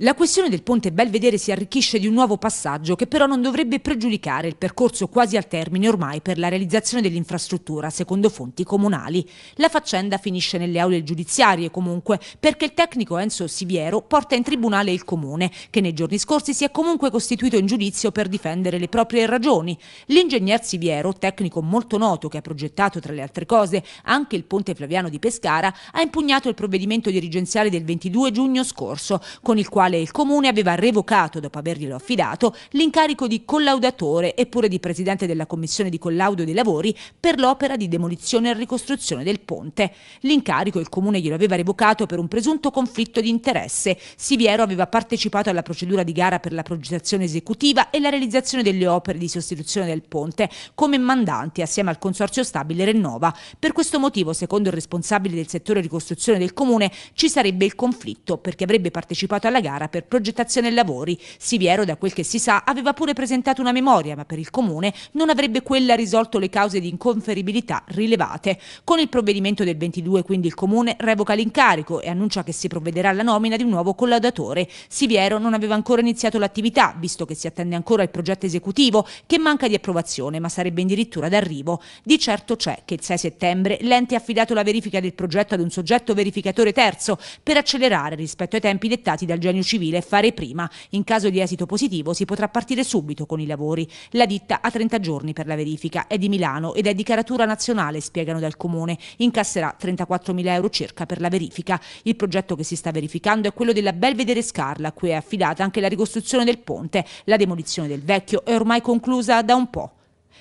La questione del ponte Belvedere si arricchisce di un nuovo passaggio che però non dovrebbe pregiudicare il percorso quasi al termine ormai per la realizzazione dell'infrastruttura, secondo fonti comunali. La faccenda finisce nelle aule giudiziarie comunque, perché il tecnico Enzo Siviero porta in tribunale il comune, che nei giorni scorsi si è comunque costituito in giudizio per difendere le proprie ragioni. L'ingegner Siviero, tecnico molto noto che ha progettato tra le altre cose anche il ponte Flaviano di Pescara, ha impugnato il provvedimento dirigenziale del 22 giugno scorso, con il quale quale il comune aveva revocato, dopo averglielo affidato, l'incarico di collaudatore e pure di presidente della commissione di collaudo dei lavori per l'opera di demolizione e ricostruzione del ponte. L'incarico il comune glielo aveva revocato per un presunto conflitto di interesse. Siviero aveva partecipato alla procedura di gara per la progettazione esecutiva e la realizzazione delle opere di sostituzione del ponte come mandanti assieme al consorzio stabile Rennova. Per questo motivo, secondo il responsabile del settore ricostruzione del comune, ci sarebbe il conflitto perché avrebbe partecipato alla gara gara per progettazione e lavori. Siviero, da quel che si sa, aveva pure presentato una memoria, ma per il comune non avrebbe quella risolto le cause di inconferibilità rilevate. Con il provvedimento del 22, quindi, il comune revoca l'incarico e annuncia che si provvederà alla nomina di un nuovo collaudatore. Siviero non aveva ancora iniziato l'attività, visto che si attende ancora il progetto esecutivo, che manca di approvazione, ma sarebbe addirittura d'arrivo. Di certo c'è che il 6 settembre l'ente ha affidato la verifica del progetto ad un soggetto verificatore terzo per accelerare rispetto ai tempi dettati dal genio civile fare prima. In caso di esito positivo si potrà partire subito con i lavori. La ditta ha 30 giorni per la verifica, è di Milano ed è di caratura nazionale, spiegano dal comune. Incasserà 34.000 euro circa per la verifica. Il progetto che si sta verificando è quello della Belvedere Scarla, a cui è affidata anche la ricostruzione del ponte. La demolizione del vecchio è ormai conclusa da un po'.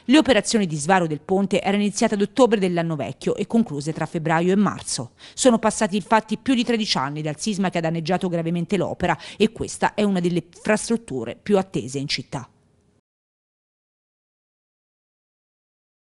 Le operazioni di svaro del ponte erano iniziate ad ottobre dell'anno vecchio e concluse tra febbraio e marzo. Sono passati infatti più di 13 anni dal sisma che ha danneggiato gravemente l'opera e questa è una delle infrastrutture più attese in città.